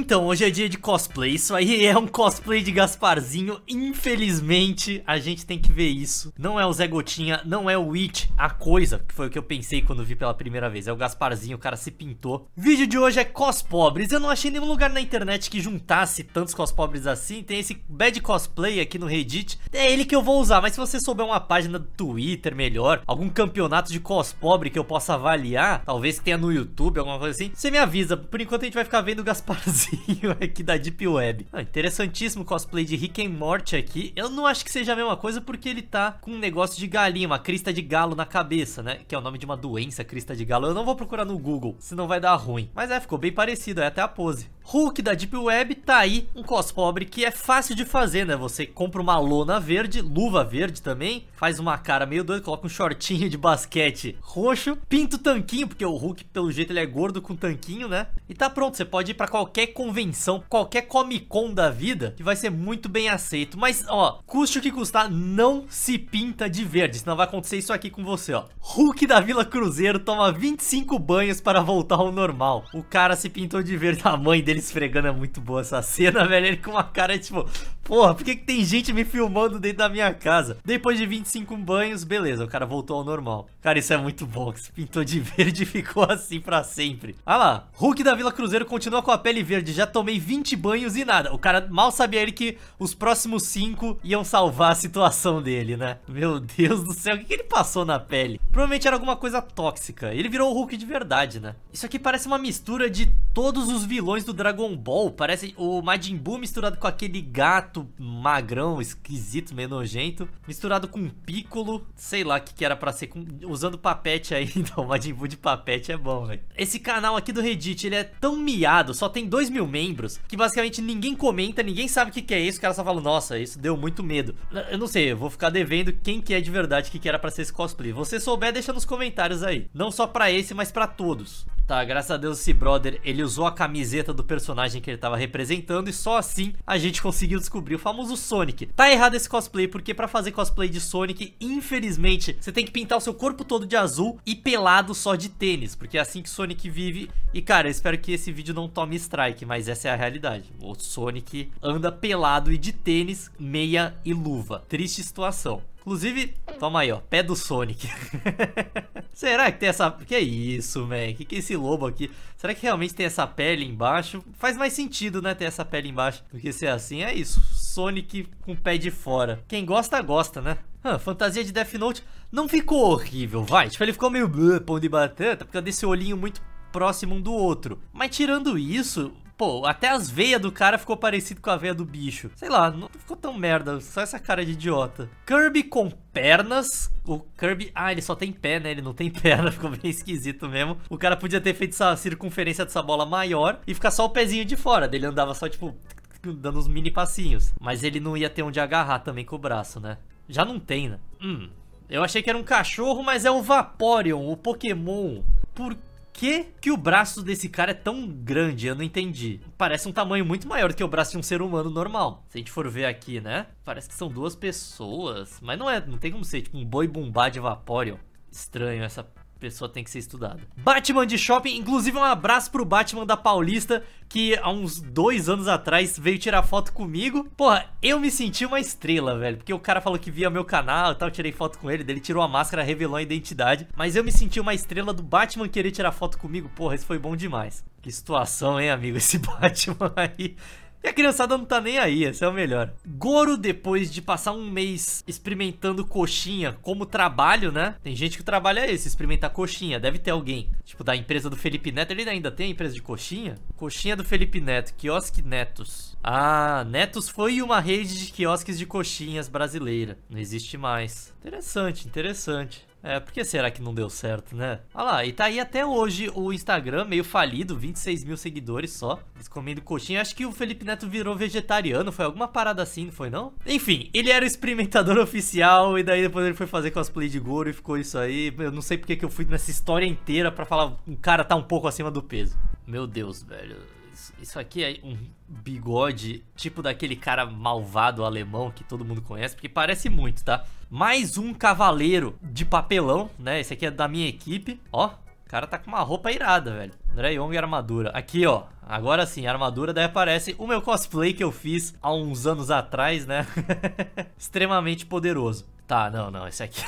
Então, hoje é dia de cosplay. Isso aí é um cosplay de Gasparzinho. Infelizmente, a gente tem que ver isso. Não é o Zé Gotinha, não é o Witch. a coisa, que foi o que eu pensei quando vi pela primeira vez. É o Gasparzinho, o cara se pintou. vídeo de hoje é cospobres. Eu não achei nenhum lugar na internet que juntasse tantos cospobres assim. Tem esse bad cosplay aqui no Reddit. É ele que eu vou usar, mas se você souber uma página do Twitter melhor, algum campeonato de cospobre que eu possa avaliar, talvez tenha no YouTube, alguma coisa assim, você me avisa. Por enquanto a gente vai ficar vendo o Gasparzinho aqui da Deep Web. Ah, interessantíssimo cosplay de Rick and Morty aqui. Eu não acho que seja a mesma coisa porque ele tá com um negócio de galinha, uma crista de galo na cabeça, né? Que é o nome de uma doença, crista de galo. Eu não vou procurar no Google, senão vai dar ruim. Mas é, ficou bem parecido, é até a pose. Hulk da Deep Web, tá aí um cos pobre que é fácil de fazer, né? Você compra uma lona verde, luva verde também, faz uma cara meio doida, coloca um shortinho de basquete roxo, pinta o tanquinho, porque o Hulk, pelo jeito, ele é gordo com tanquinho, né? E tá pronto, você pode ir pra qualquer convenção, qualquer Comic Con da vida, que vai ser muito bem aceito. Mas, ó, custe o que custar, não se pinta de verde, senão vai acontecer isso aqui com você, ó. Hulk da Vila Cruzeiro toma 25 banhos para voltar ao normal. O cara se pintou de verde, a mãe dele esfregando é muito boa essa cena, velho. Ele com uma cara tipo, Porra, por que, que tem gente me filmando dentro da minha casa? Depois de 25 banhos, beleza, o cara voltou ao normal. Cara, isso é muito box. Pintou de verde e ficou assim pra sempre. Ah lá, Hulk da Vila Cruzeiro continua com a pele verde. Já tomei 20 banhos e nada. O cara mal sabia ele que os próximos 5 iam salvar a situação dele, né? Meu Deus do céu, o que, que ele passou na pele? Provavelmente era alguma coisa tóxica. Ele virou o Hulk de verdade, né? Isso aqui parece uma mistura de todos os vilões do Dragon Ball. Parece o Majin Buu misturado com aquele gato gato magrão, esquisito, meio nojento, misturado com um piccolo, sei lá o que, que era pra ser, com... usando papete ainda, o Majin Buu de papete é bom, velho. Esse canal aqui do Reddit, ele é tão miado, só tem dois mil membros, que basicamente ninguém comenta, ninguém sabe o que, que é isso, o cara só fala, nossa, isso deu muito medo. Eu não sei, eu vou ficar devendo quem que é de verdade que, que era pra ser esse cosplay. Você souber, deixa nos comentários aí. Não só pra esse, mas pra todos. Tá, graças a Deus esse brother, ele usou a camiseta do personagem que ele tava representando e só assim a gente conseguiu descobrir o famoso Sonic. Tá errado esse cosplay, porque pra fazer cosplay de Sonic, infelizmente, você tem que pintar o seu corpo todo de azul e pelado só de tênis, porque é assim que Sonic vive. E, cara, eu espero que esse vídeo não tome strike, mas essa é a realidade. O Sonic anda pelado e de tênis, meia e luva. Triste situação. Inclusive, toma aí, ó, pé do Sonic. Será que tem essa... Que é isso, velho? Que que é esse lobo aqui? Será que realmente tem essa pele embaixo? Faz mais sentido, né? Ter essa pele embaixo porque se ser assim. É isso. Sonic com o pé de fora. Quem gosta, gosta, né? Ah, fantasia de Death Note não ficou horrível, vai. Tipo, ele ficou meio pão de batata por causa desse olhinho muito próximo um do outro. Mas tirando isso, Pô, até as veias do cara ficou parecido com a veia do bicho. Sei lá, não ficou tão merda. Só essa cara de idiota. Kirby com pernas. O Kirby... Ah, ele só tem pé, né? Ele não tem perna. Ficou bem esquisito mesmo. O cara podia ter feito essa circunferência dessa bola maior e ficar só o pezinho de fora. Dele andava só, tipo, dando uns mini passinhos. Mas ele não ia ter onde agarrar também com o braço, né? Já não tem, né? Hum... Eu achei que era um cachorro, mas é um Vaporeon, o Pokémon. Por que que o braço desse cara é tão grande? Eu não entendi. Parece um tamanho muito maior que o braço de um ser humano normal. Se a gente for ver aqui, né? Parece que são duas pessoas. Mas não é, não tem como ser tipo um boi bumbá de Vaporeon. Estranho essa pessoa tem que ser estudada. Batman de shopping, inclusive um abraço pro Batman da Paulista, que há uns dois anos atrás veio tirar foto comigo. Porra, eu me senti uma estrela, velho, porque o cara falou que via meu canal e tal, tirei foto com ele, ele tirou a máscara, revelou a identidade, mas eu me senti uma estrela do Batman querer tirar foto comigo, porra, isso foi bom demais. Que situação, hein, amigo, esse Batman aí... E a criançada não tá nem aí, esse é o melhor. Goro, depois de passar um mês experimentando coxinha como trabalho, né? Tem gente que trabalha esse, experimentar coxinha. Deve ter alguém. Tipo, da empresa do Felipe Neto. Ele ainda tem a empresa de coxinha? Coxinha do Felipe Neto, quiosque Netos. Ah, Netos foi uma rede de quiosques de coxinhas brasileira. Não existe mais. Interessante, interessante. É, por que será que não deu certo, né? Olha lá, e tá aí até hoje o Instagram meio falido, 26 mil seguidores só. Eles comendo coxinha. Acho que o Felipe Neto virou vegetariano, foi alguma parada assim, não foi não? Enfim, ele era o experimentador oficial e daí depois ele foi fazer cosplay de Goro e ficou isso aí. Eu não sei porque que eu fui nessa história inteira pra falar um cara tá um pouco acima do peso. Meu Deus, velho isso aqui é um bigode tipo daquele cara malvado alemão que todo mundo conhece, porque parece muito, tá? Mais um cavaleiro de papelão, né? Esse aqui é da minha equipe, ó. O cara tá com uma roupa irada, velho. André Young armadura. Aqui, ó. Agora sim, armadura daí aparece o meu cosplay que eu fiz há uns anos atrás, né? Extremamente poderoso. Tá, não, não, esse aqui.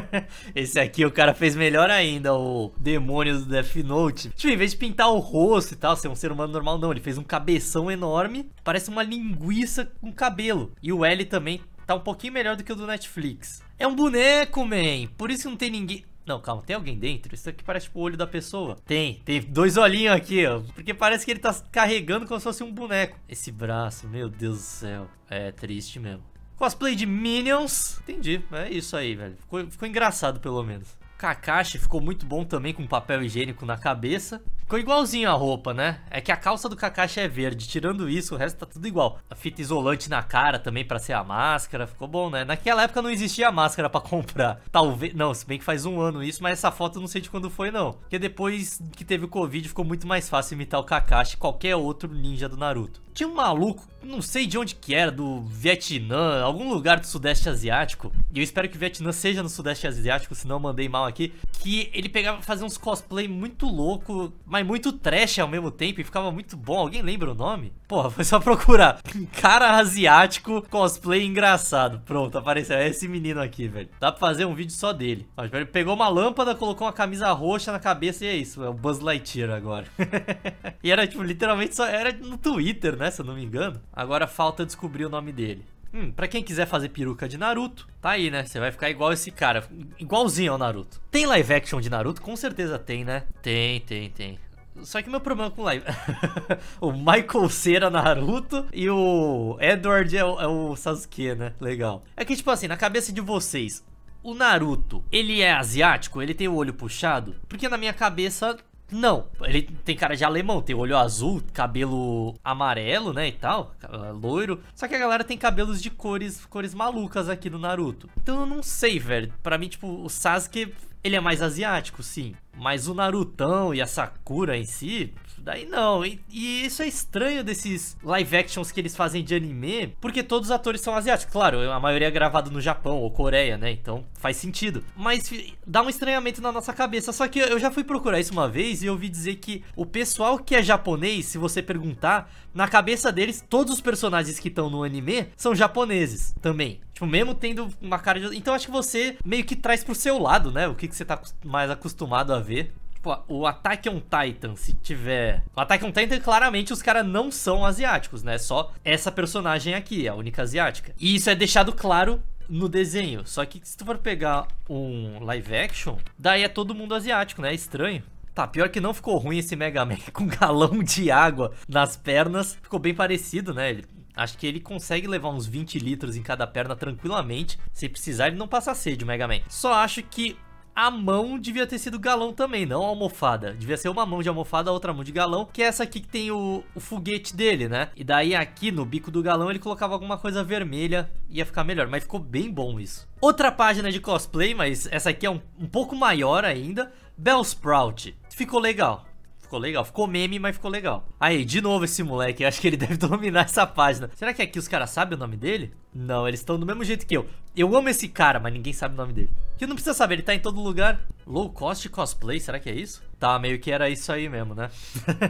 esse aqui o cara fez melhor ainda, o demônio do Death Note. Tipo, em vez de pintar o rosto e tal, ser um ser humano normal, não. Ele fez um cabeção enorme, parece uma linguiça com cabelo. E o L também tá um pouquinho melhor do que o do Netflix. É um boneco, man. Por isso que não tem ninguém. Não, calma, tem alguém dentro? Isso aqui parece tipo, o olho da pessoa. Tem, tem dois olhinhos aqui, ó. Porque parece que ele tá carregando como se fosse um boneco. Esse braço, meu Deus do céu. É triste mesmo. Cosplay de Minions. Entendi. É isso aí, velho. Ficou, ficou engraçado, pelo menos. Kakashi ficou muito bom também com papel higiênico na cabeça. Ficou igualzinho a roupa, né? É que a calça do Kakashi é verde. Tirando isso, o resto tá tudo igual. A fita isolante na cara também pra ser a máscara. Ficou bom, né? Naquela época não existia máscara pra comprar. Talvez... Não, se bem que faz um ano isso, mas essa foto não sei de quando foi, não. Porque depois que teve o Covid, ficou muito mais fácil imitar o Kakashi e qualquer outro ninja do Naruto. Tinha um maluco, não sei de onde que era, do Vietnã, algum lugar do Sudeste Asiático. E eu espero que o Vietnã seja no Sudeste Asiático, senão eu mandei mal aqui. Que ele pegava, fazer uns cosplay muito louco, mas mas muito trash ao mesmo tempo e ficava muito bom. Alguém lembra o nome? Porra, foi só procurar. Cara asiático, cosplay engraçado. Pronto, apareceu. É esse menino aqui, velho. Dá pra fazer um vídeo só dele. ele pegou uma lâmpada, colocou uma camisa roxa na cabeça e é isso. É o Buzz Lightyear agora. e era, tipo, literalmente só... Era no Twitter, né? Se eu não me engano. Agora falta descobrir o nome dele. Hum, pra quem quiser fazer peruca de Naruto, tá aí, né? Você vai ficar igual esse cara, igualzinho ao Naruto. Tem live action de Naruto? Com certeza tem, né? Tem, tem, tem. Só que meu problema com live. o Michael Cera Naruto e o Edward é o, é o Sasuke, né? Legal. É que, tipo assim, na cabeça de vocês, o Naruto, ele é asiático? Ele tem o olho puxado? Porque na minha cabeça, não, ele tem cara de alemão, tem olho azul, cabelo amarelo, né, e tal, loiro. Só que a galera tem cabelos de cores, cores malucas aqui no Naruto. Então eu não sei, velho. Para mim, tipo, o Sasuke, ele é mais asiático, sim. Mas o Narutão e a Sakura em si, daí não. E, e, isso é estranho desses live actions que eles fazem de anime, porque todos os atores são asiáticos. Claro, a maioria é gravado no Japão ou Coreia, né? Então faz sentido. Mas dá um estranhamento na nossa cabeça. Só que eu já fui procurar isso uma vez e eu ouvi dizer que o pessoal que é japonês, se você perguntar, na cabeça deles, todos os personagens que estão no anime são japoneses também. Tipo, mesmo tendo uma cara de. Então acho que você meio que traz pro seu lado, né? O que, que você tá mais acostumado a ver. Tipo, o Attack on Titan, se tiver. O Attack on Titan, claramente, os caras não são asiáticos, né? Só essa personagem aqui, é a única asiática. E isso é deixado claro no desenho. Só que se tu for pegar um live action, daí é todo mundo asiático, né? É estranho. Tá, pior que não ficou ruim esse Mega Man com galão de água nas pernas. Ficou bem parecido, né? Ele Acho que ele consegue levar uns 20 litros em cada perna tranquilamente. Se precisar, ele não passa sede, o Mega Man. Só acho que a mão devia ter sido galão também, não almofada. Devia ser uma mão de almofada, outra mão de galão, que é essa aqui que tem o, o, foguete dele, né? E daí aqui no bico do galão ele colocava alguma coisa vermelha, ia ficar melhor, mas ficou bem bom isso. Outra página de cosplay, mas essa aqui é um, um pouco maior ainda, Bellsprout. Ficou legal. Ficou legal. Ficou meme, mas ficou legal. Aí, de novo esse moleque. Eu acho que ele deve dominar essa página. Será que aqui os caras sabem o nome dele? Não, eles estão do mesmo jeito que eu. Eu amo esse cara, mas ninguém sabe o nome dele. Que não precisa saber, ele tá em todo lugar. Low cost cosplay, será que é isso? Tá, meio que era isso aí mesmo, né?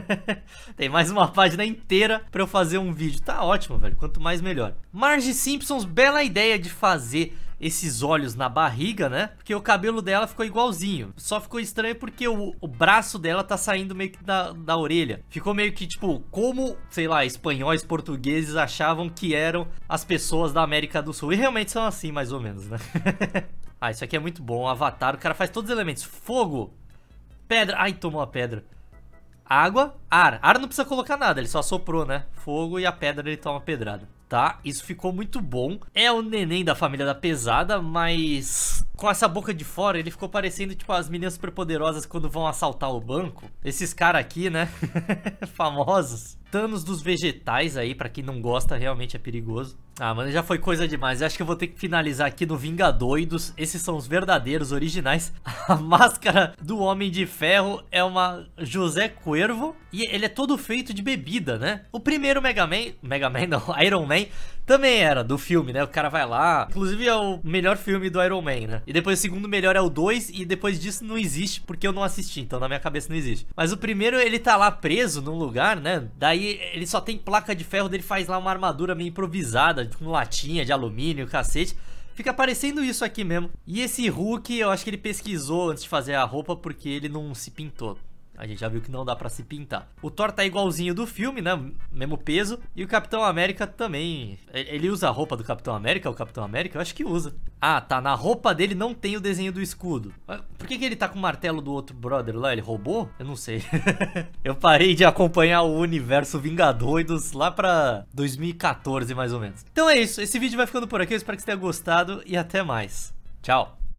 Tem mais uma página inteira pra eu fazer um vídeo. Tá ótimo, velho. Quanto mais, melhor. Marge Simpsons, bela ideia de fazer esses olhos na barriga, né? Porque o cabelo dela ficou igualzinho. Só ficou estranho porque o, o braço dela tá saindo meio que da, da orelha. Ficou meio que, tipo, como, sei lá, espanhóis, portugueses achavam que eram as pessoas da América do Sul. E realmente são assim, mais ou menos, né? ah, isso aqui é muito bom. O Avatar, o cara faz todos os elementos. Fogo, pedra. Ai, tomou a pedra. Água, ar. Ar não precisa colocar nada, ele só soprou, né? Fogo e a pedra ele toma pedrada tá? Isso ficou muito bom. É o neném da família da pesada, mas com essa boca de fora, ele ficou parecendo tipo as meninas superpoderosas quando vão assaltar o banco. Esses caras aqui, né? Famosos. Thanos dos vegetais aí, para quem não gosta, realmente é perigoso. Ah, mano, já foi coisa demais. Eu acho que eu vou ter que finalizar aqui no Vingadoidos. Esses são os verdadeiros, originais. A máscara do Homem de Ferro é uma José Cuervo. E ele é todo feito de bebida, né? O primeiro Mega Man... Mega Man não, Iron Man também era do filme, né? O cara vai lá. Inclusive é o melhor filme do Iron Man, né? E depois o segundo melhor é o 2. E depois disso não existe, porque eu não assisti. Então na minha cabeça não existe. Mas o primeiro ele tá lá preso num lugar, né? Daí ele só tem placa de ferro dele, faz lá uma armadura meio improvisada com latinha de alumínio, cacete. Fica parecendo isso aqui mesmo. E esse Hulk, eu acho que ele pesquisou antes de fazer a roupa porque ele não se pintou. A gente já viu que não dá pra se pintar. O Thor tá igualzinho do filme, né? Mesmo peso. E o Capitão América também. Ele usa a roupa do Capitão América? O Capitão América? Eu acho que usa. Ah, tá. Na roupa dele não tem o desenho do escudo. Ah, por que, que ele tá com o martelo do outro brother lá? Ele roubou? Eu não sei. Eu parei de acompanhar o universo Vingadoidos lá pra 2014, mais ou menos. Então é isso. Esse vídeo vai ficando por aqui. Eu espero que você tenha gostado e até mais. Tchau.